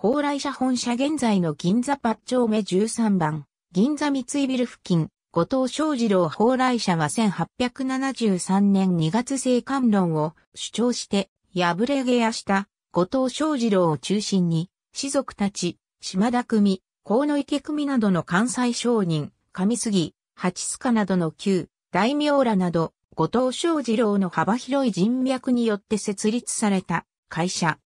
蓬莱社本社現在の銀座八丁目13番、銀座三井ビル付近、後藤昌二郎蓬莱社は1873年2月生観論を主張して、破れ下野した後藤昌二郎を中心に、士族たち、島田組、河野池組などの関西商人、上杉、八須賀などの旧、大名らなど、後藤昌二郎の幅広い人脈によって設立された会社。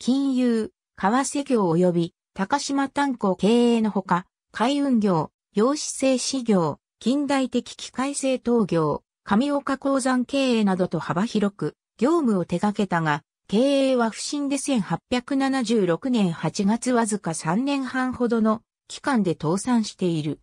金融、川瀬業及び高島炭鉱経営のほか、海運業、洋子製紙業、近代的機械製陶業、上岡鉱山経営などと幅広く業務を手掛けたが、経営は不振で1876年8月わずか3年半ほどの期間で倒産している。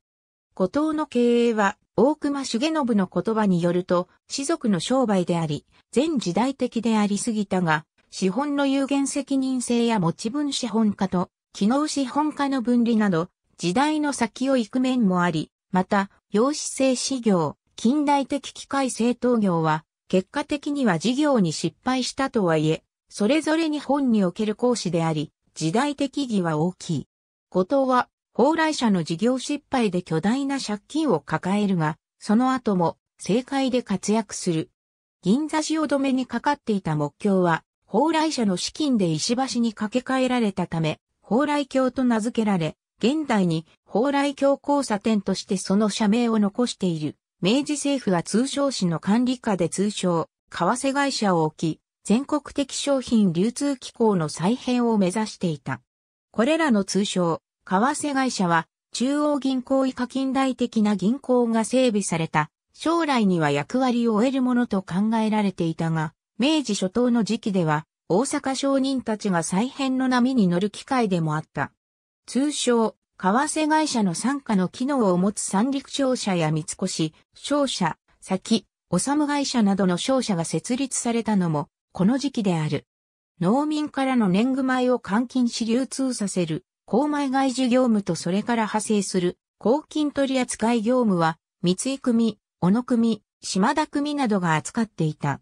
後藤の経営は大隈重信の言葉によると、士族の商売であり、全時代的でありすぎたが、資本の有限責任性や持ち分資本化と、機能資本化の分離など、時代の先を行く面もあり、また、陽子性資業、近代的機械製陶業は、結果的には事業に失敗したとはいえ、それぞれ日本における講師であり、時代的義は大きい。後藤は、宝来社の事業失敗で巨大な借金を抱えるが、その後も、政界で活躍する。銀座汐留にかかっていた目標は、蓬莱社の資金で石橋に架け替えられたため、蓬莱橋と名付けられ、現代に蓬莱橋交差点としてその社名を残している。明治政府は通商市の管理下で通称、為替会社を置き、全国的商品流通機構の再編を目指していた。これらの通称、為替会社は、中央銀行以下近代的な銀行が整備された、将来には役割を得るものと考えられていたが、明治初頭の時期では、大阪商人たちが再編の波に乗る機会でもあった。通称、為替会社の傘下の機能を持つ三陸商社や三越、商社、先、おさむ会社などの商社が設立されたのも、この時期である。農民からの年貢米を換金し流通させる、公米外事業務とそれから派生する、公金取扱業務は、三井組、小野組、島田組などが扱っていた。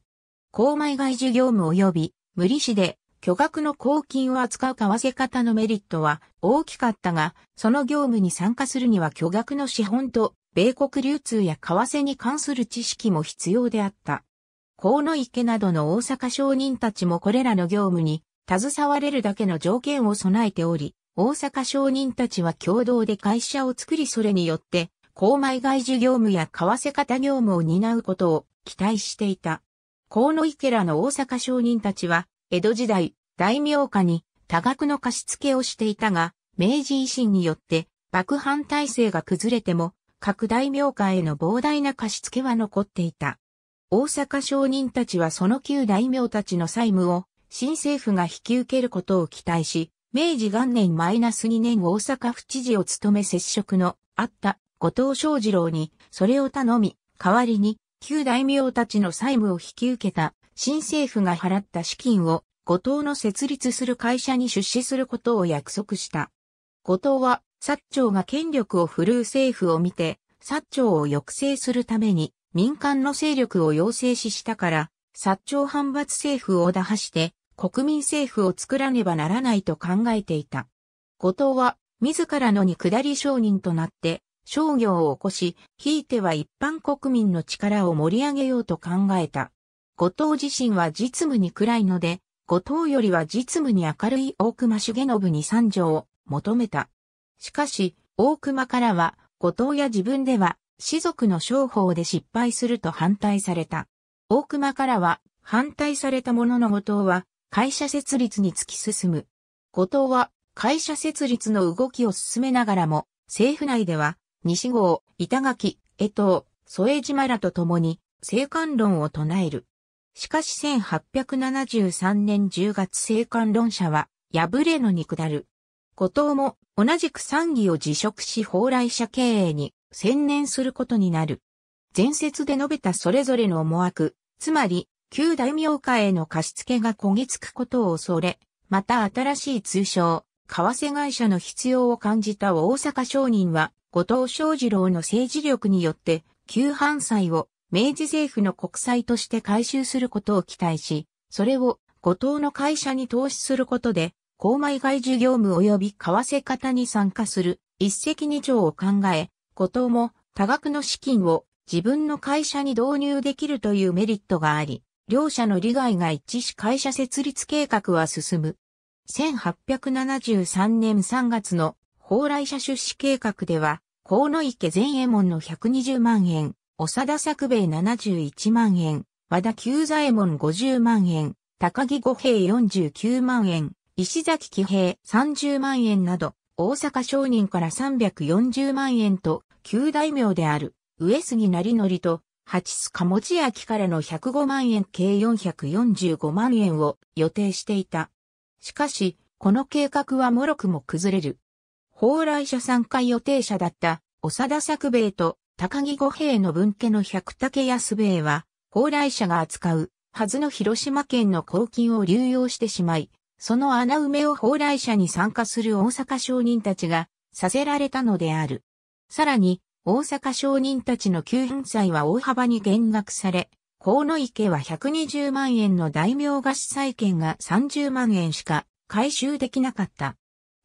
公米外事業務及び無利子で巨額の公金を扱う為替方のメリットは大きかったが、その業務に参加するには巨額の資本と米国流通や為替に関する知識も必要であった。河野池などの大阪商人たちもこれらの業務に携われるだけの条件を備えており、大阪商人たちは共同で会社を作りそれによって、公米外事業務や為替方業務を担うことを期待していた。河野池らの大阪商人たちは、江戸時代、大名家に多額の貸付をしていたが、明治維新によって、幕藩体制が崩れても、各大名家への膨大な貸付は残っていた。大阪商人たちはその旧大名たちの債務を、新政府が引き受けることを期待し、明治元年マイナス2年大阪府知事を務め接触のあった後藤正二郎に、それを頼み、代わりに旧大名たちの債務を引き受けた新政府が払った資金を後藤の設立する会社に出資することを約束した。後藤は、薩長が権力を振るう政府を見て、薩長を抑制するために民間の勢力を要請ししたから、薩長反発政府を打破して国民政府を作らねばならないと考えていた。後藤は、自らのに下り商人となって、商業を起こし、ひいては一般国民の力を盛り上げようと考えた。後藤自身は実務に暗いので、後藤よりは実務に明るい大隈重信に三条を求めた。しかし、大隈からは、後藤や自分では、士族の商法で失敗すると反対された。大隈からは、反対されたものの後藤は、会社設立に突き進む。後藤は、会社設立の動きを進めながらも、政府内では、西郷、板垣、江藤、添島らと共に、生還論を唱える。しかし1873年10月生還論者は、破れのに下る。後藤も同じく参議を辞職し蓬莱社経営に専念することになる。前説で述べたそれぞれの思惑、つまり、旧大名家への貸付が焦げつくことを恐れ、また新しい通称、為替会社の必要を感じた大阪商人は、後藤正二郎の政治力によって、旧藩債を明治政府の国債として回収することを期待し、それを後藤の会社に投資することで、公買外需業務及び為替方に参加する一石二鳥を考え、後藤も多額の資金を自分の会社に導入できるというメリットがあり、両者の利害が一致し会社設立計画は進む。1873年3月の蓬莱社出資計画では、河野池前衛門の120万円、長田作兵衛71万円、和田久左衛門50万円、高木五平49万円、石崎騎兵30万円など、大阪商人から340万円と、旧大名である、上杉成則と、八須賀持明からの105万円計445万円を予定していた。しかし、この計画はもろくも崩れる。蓬莱社参加予定者だった、長田作兵衛と高木五衛の分家の百武安兵衛は、蓬莱社が扱う、はずの広島県の公金を流用してしまい、その穴埋めを蓬莱社に参加する大阪商人たちが、させられたのである。さらに、大阪商人たちの給返債は大幅に減額され、河野池は120万円の大名貸子債権が30万円しか回収できなかった。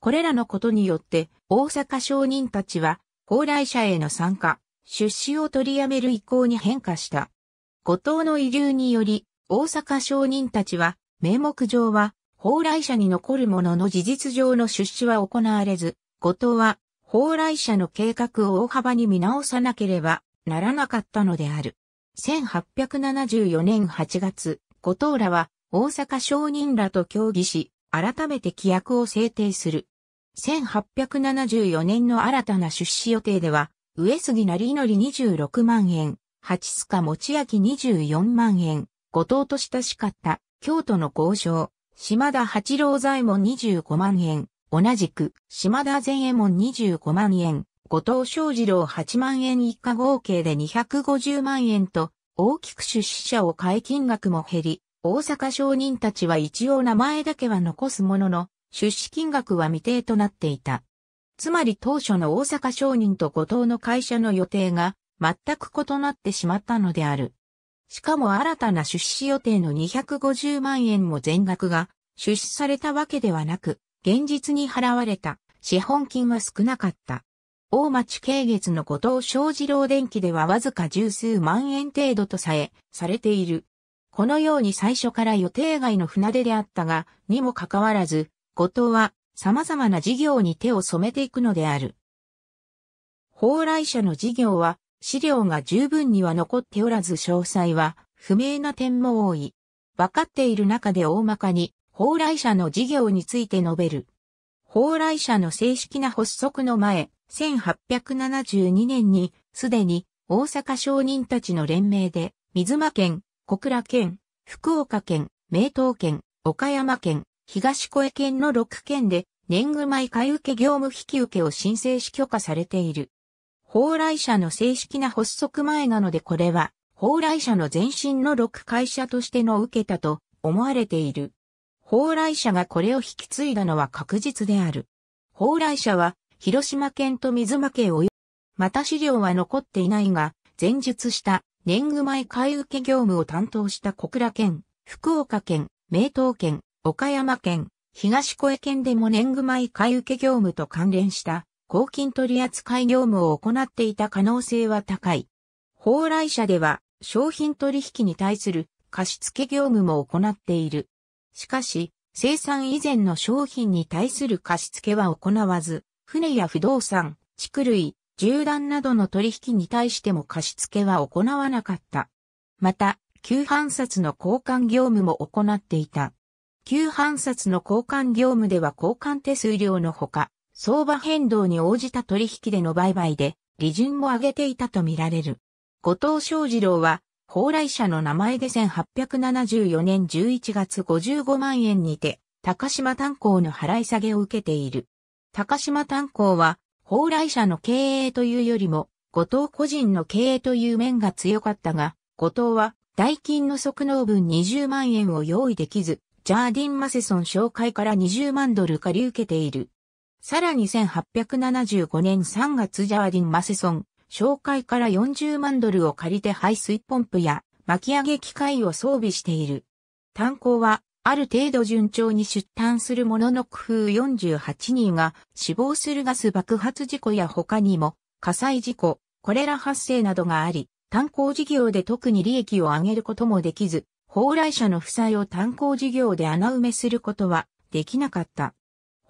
これらのことによって、大阪商人たちは、高来社への参加、出資を取りやめる意向に変化した。後藤の遺留により、大阪商人たちは、名目上は、蓬莱社に残るものの事実上の出資は行われず、後藤は、蓬莱社の計画を大幅に見直さなければならなかったのである。1874年8月、後藤らは、大阪商人らと協議し、改めて規約を制定する。1874年の新たな出資予定では、上杉成則26万円、八須賀持明24万円、後藤と親しかった京都の豪商、島田八郎左衛門25万円、同じく島田前衛門25万円、後藤正二郎8万円以下合計で250万円と、大きく出資者を買い金額も減り、大阪商人たちは一応名前だけは残すものの、出資金額は未定となっていた。つまり当初の大阪商人と後藤の会社の予定が全く異なってしまったのである。しかも新たな出資予定の250万円も全額が出資されたわけではなく、現実に払われた資本金は少なかった。大町慶月の後藤正二郎電機ではわずか十数万円程度とさえ、されている。このように最初から予定外の船出であったが、にもかかわらず、後藤は様々な事業に手を染めていくのである。蓬莱社の事業は資料が十分には残っておらず詳細は不明な点も多い。分かっている中で大まかに蓬莱社の事業について述べる。蓬莱社の正式な発足の前、1872年にすでに大阪商人たちの連名で、水間県、小倉県、福岡県、名東県、岡山県、東小江県の6県で年貢米買受業務引受を申請し許可されている。宝来社の正式な発足前なのでこれは、宝来社の前身の6会社としての受けたと思われている。宝来社がこれを引き継いだのは確実である。宝来社は、広島県と水間県及び、また資料は残っていないが、前述した年貢米買受業務を担当した小倉県、福岡県、名東県、岡山県、東小江県でも年貢米買受け業務と関連した公金取扱業務を行っていた可能性は高い。蓬莱社では商品取引に対する貸付業務も行っている。しかし、生産以前の商品に対する貸付は行わず、船や不動産、畜類、銃弾などの取引に対しても貸付は行わなかった。また、旧版札の交換業務も行っていた。旧藩札の交換業務では交換手数料のほか、相場変動に応じた取引での売買で、利潤も上げていたとみられる。後藤昌二郎は、蓬来社の名前で1874年11月55万円にて、高島炭鉱の払い下げを受けている。高島炭鉱は、蓬来社の経営というよりも、後藤個人の経営という面が強かったが、後藤は、代金の即納分20万円を用意できず、ジャーディン・マセソン紹介から20万ドル借り受けている。さらに1875年3月ジャーディン・マセソン紹介から40万ドルを借りて排水ポンプや巻き上げ機械を装備している。炭鉱はある程度順調に出炭するものの工夫48人が死亡するガス爆発事故や他にも火災事故、これら発生などがあり、炭鉱事業で特に利益を上げることもできず、蓬莱社の負債を炭鉱事業で穴埋めすることはできなかった。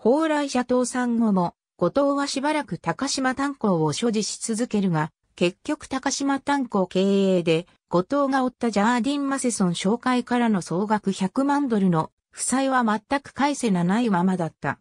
蓬莱社倒産後も、後藤はしばらく高島炭鉱を所持し続けるが、結局高島炭鉱経営で、後藤が負ったジャーディン・マセソン紹介からの総額100万ドルの負債は全く返せなないままだった。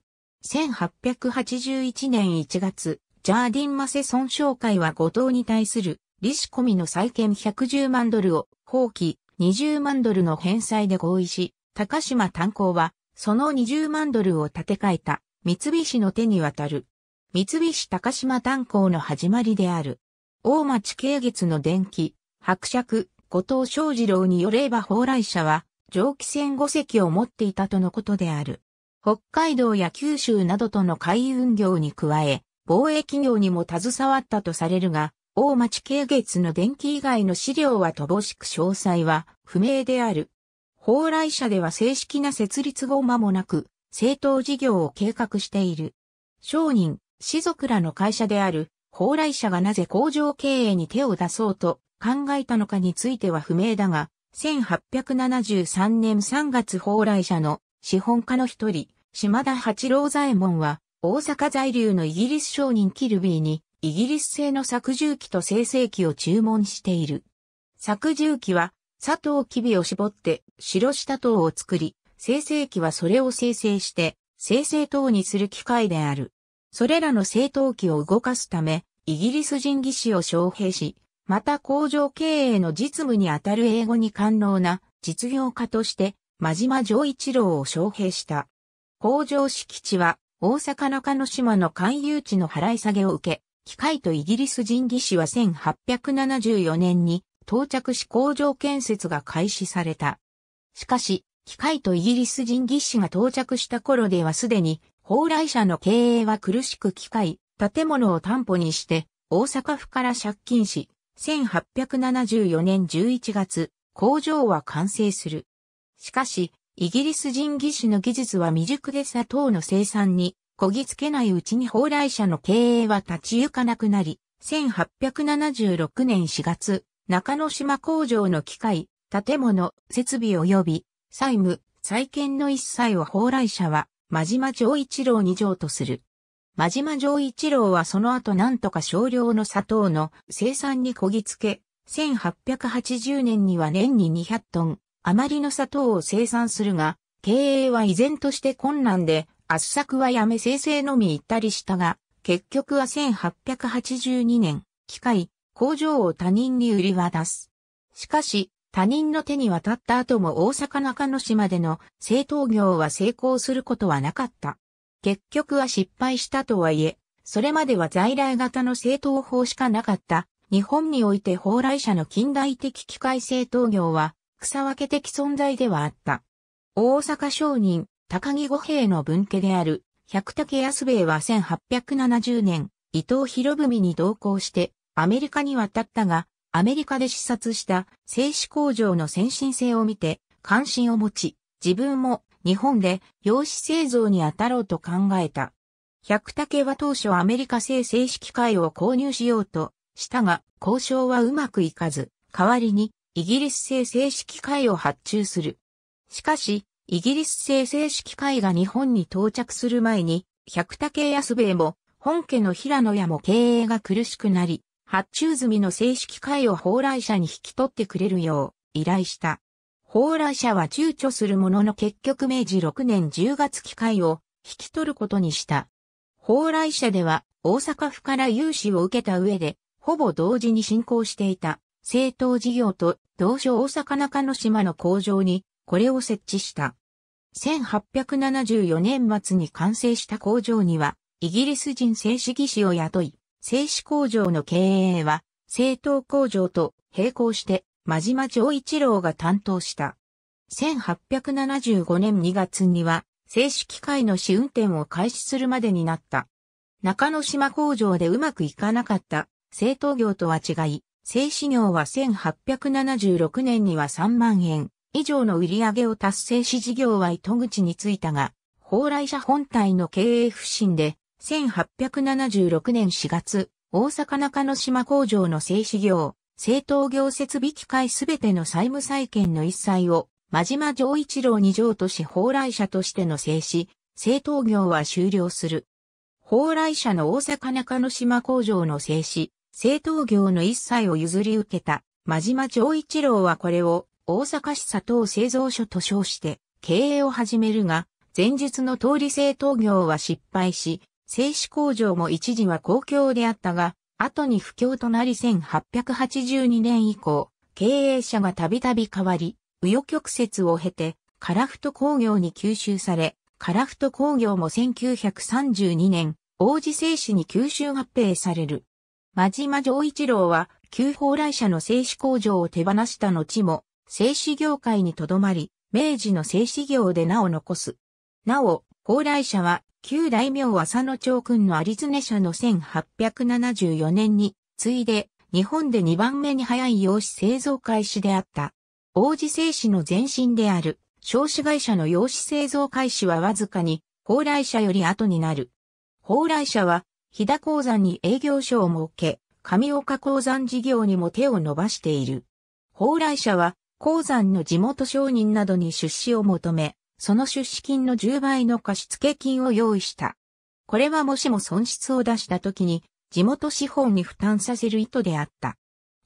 1881年1月、ジャーディン・マセソン紹介は後藤に対する利子込みの債権110万ドルを放棄、20万ドルの返済で合意し、高島炭鉱は、その20万ドルを建て替えた、三菱の手に渡る。三菱高島炭鉱の始まりである。大町慶月の電気、伯爵、後藤昌二郎によれば蓬莱社は、蒸気船5隻を持っていたとのことである。北海道や九州などとの海運業に加え、貿易業にも携わったとされるが、大町慶月の電気以外の資料は乏しく詳細は不明である。蓬莱社では正式な設立後間もなく、政党事業を計画している。商人、士族らの会社である、蓬莱社がなぜ工場経営に手を出そうと考えたのかについては不明だが、1873年3月蓬莱社の資本家の一人、島田八郎左衛門は、大阪在留のイギリス商人キルビーに、イギリス製の作重機と生成機を注文している。作重機は、砂糖キビを絞って白下糖を作り、生成機はそれを生成して、生成糖にする機械である。それらの生糖機を動かすため、イギリス人技師を招聘し、また工場経営の実務にあたる英語に官能な実業家として、真島丈一郎を招聘した。工場敷地は、大阪中之島の勧誘地の払い下げを受け、機械とイギリス人技師は1874年に到着し工場建設が開始された。しかし、機械とイギリス人技師が到着した頃ではすでに、放来社の経営は苦しく機械、建物を担保にして、大阪府から借金し、1874年11月、工場は完成する。しかし、イギリス人技師の技術は未熟で砂糖の生産にこぎつけないうちに蓬莱社の経営は立ち行かなくなり、1876年4月、中之島工場の機械、建物、設備及び、債務、債権の一切を蓬莱社は、真島上一郎に譲渡する。真島上一郎はその後なんとか少量の砂糖の生産にこぎつけ、1880年には年に200トン、余りの砂糖を生産するが、経営は依然として困難で、圧作はやめ生成のみ行ったりしたが、結局は1882年、機械、工場を他人に売り渡す。しかし、他人の手に渡った後も大阪中野市までの製陶業は成功することはなかった。結局は失敗したとはいえ、それまでは在来型の製陶法しかなかった。日本において蓬莱社の近代的機械製陶業は、草分け的存在ではあった。大阪商人、高木五平の分家である、百武安兵衛は1870年、伊藤博文に同行してアメリカに渡ったが、アメリカで視察した製紙工場の先進性を見て関心を持ち、自分も日本で用紙製造に当たろうと考えた。百武は当初アメリカ製紙機械を購入しようとしたが、交渉はうまくいかず、代わりにイギリス製紙機械を発注する。しかし、イギリス製正式会が日本に到着する前に、百武安兵衛も、本家の平野屋も経営が苦しくなり、発注済みの正式会を蓬莱社に引き取ってくれるよう依頼した。蓬莱社は躊躇するものの結局明治6年10月機会を引き取ることにした。蓬莱社では大阪府から融資を受けた上で、ほぼ同時に進行していた政党事業と同所大阪中野島の工場にこれを設置した。1874年末に完成した工場には、イギリス人製紙技師を雇い、製紙工場の経営は、製糖工場と並行して、真島長一郎が担当した。1875年2月には、製紙機械の試運転を開始するまでになった。中之島工場でうまくいかなかった製糖業とは違い、製紙業は1876年には3万円、以上の売り上げを達成し事業は糸口についたが、蓬莱社本体の経営不振で、1876年4月、大阪中野島工場の製紙業、製糖業設備機械すべての債務債権の一切を、真島上一郎二条都市蓬莱社としての製紙、製糖業は終了する。蓬莱社の大阪中野島工場の製紙、製糖業の一切を譲り受けた、真島上一郎はこれを、大阪市佐藤製造所と称して経営を始めるが、前述の通り製陶業は失敗し、製紙工場も一時は公共であったが、後に不況となり1882年以降、経営者がたびたび変わり、紆余曲折を経て、カラフト工業に吸収され、カラフト工業も1932年、王子製紙に吸収合併される。真島丈一郎は、旧蓬来社の製紙工場を手放した後も、製紙業界にとどまり、明治の製紙業で名を残す。なお、高麗社は、旧大名浅野長君の有常社の1874年に、次いで、日本で2番目に早い用紙製造開始であった。王子製紙の前身である、少子会社の用紙製造開始はわずかに、高麗社より後になる。高麗社は、日田鉱山に営業所を設け、上岡鉱山事業にも手を伸ばしている。高麗社は、鉱山の地元商人などに出資を求め、その出資金の10倍の貸付金を用意した。これはもしも損失を出した時に、地元資本に負担させる意図であった。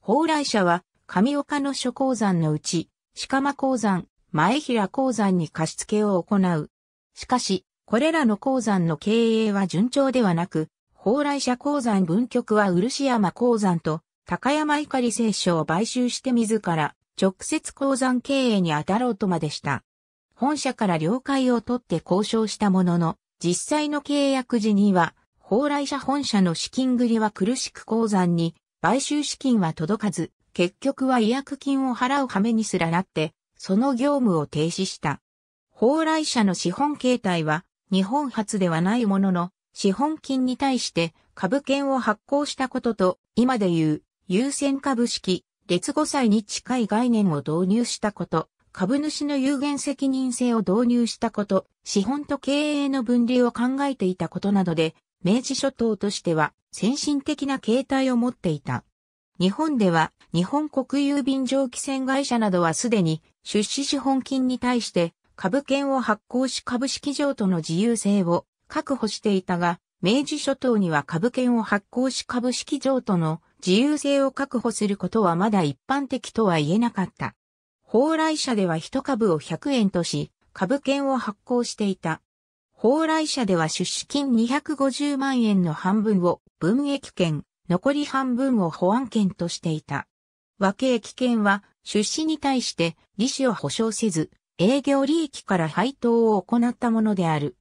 蓬来社は、上岡の諸鉱山のうち、鹿間鉱山、前平鉱山に貸付を行う。しかし、これらの鉱山の経営は順調ではなく、蓬来社鉱山分局は漆山鉱山と高山碇聖書を買収して自ら直接鉱山経営に当たろうとまでした。本社から了解を取って交渉したものの、実際の契約時には、宝来社本社の資金繰りは苦しく鉱山に、買収資金は届かず、結局は違約金を払う羽目にすらなって、その業務を停止した。宝来社の資本形態は、日本初ではないものの、資本金に対して株券を発行したことと、今でいう優先株式劣後債に近い概念を導入したこと、株主の有限責任性を導入したこと、資本と経営の分離を考えていたことなどで、明治諸島としては先進的な形態を持っていた。日本では日本国郵便蒸気船会社などはすでに出資資本金に対して株券を発行し株式上との自由性を確保していたが、明治諸島には株券を発行し株式上との自由性を確保することはまだ一般的とは言えなかった。蓬来社では一株を100円とし、株券を発行していた。蓬来社では出資金250万円の半分を分益券、残り半分を保安券としていた。和計益券は出資に対して利子を保証せず、営業利益から配当を行ったものである。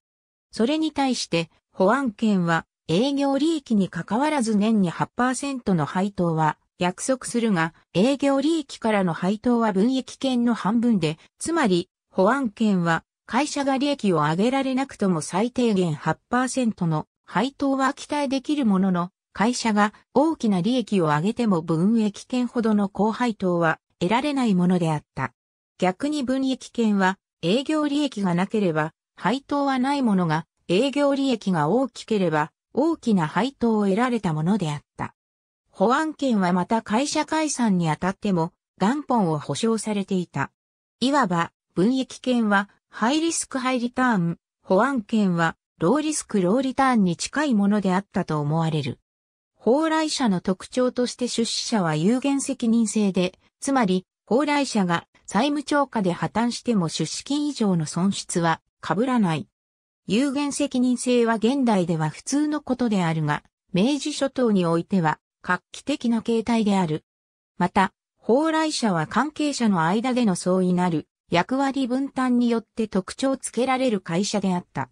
それに対して、保安券は営業利益に関わらず年に8%の配当は約束するが、営業利益からの配当は分益権の半分で、つまり、保安権は、会社が利益を上げられなくとも最低限8%の配当は期待できるものの、会社が大きな利益を上げても分益権ほどの高配当は得られないものであった。逆に分益権は、営業利益がなければ、配当はないものが、営業利益が大きければ、大きな配当を得られたものであった。保安権はまた会社解散にあたっても元本を保証されていた。いわば、分益権はハイリスクハイリターン、保安権はローリスクローリターンに近いものであったと思われる。法来者の特徴として出資者は有限責任制で、つまり、法来者が債務超過で破綻しても出資金以上の損失は被らない。有限責任制は現代では普通のことであるが、明治諸島においては画期的な形態である。また、法来者は関係者の間での相違なる役割分担によって特徴つけられる会社であった。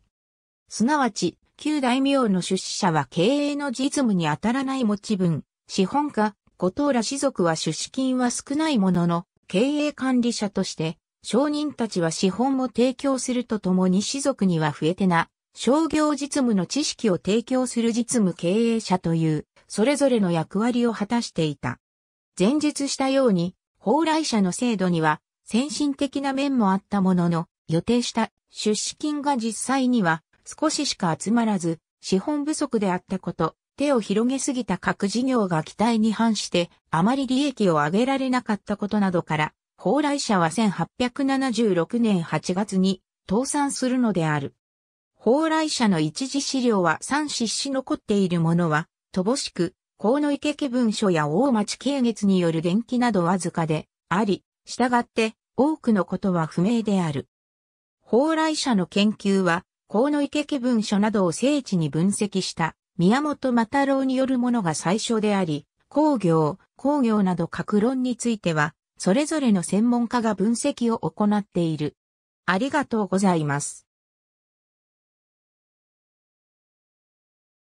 すなわち、旧大名の出資者は経営の実務に当たらない持ち分、資本家、後藤ら士族は出資金は少ないものの、経営管理者として商人たちは資本を提供するとともに士族には増えてな、商業実務の知識を提供する実務経営者という、それぞれの役割を果たしていた。前述したように、蓬莱者の制度には、先進的な面もあったものの、予定した出資金が実際には少ししか集まらず、資本不足であったこと、手を広げすぎた各事業が期待に反して、あまり利益を上げられなかったことなどから、高来社は1876年8月に倒産するのである。高来社の一時資料は3紙し残っているものは、乏しく、河野池家文書や大町慶月による伝記などわずかであり、従って多くのことは不明である。高来社の研究は、河野池家文書などを精緻に分析した宮本又郎によるものが最初であり、工業、工業など各論については、それぞれの専門家が分析を行っている。ありがとうございます。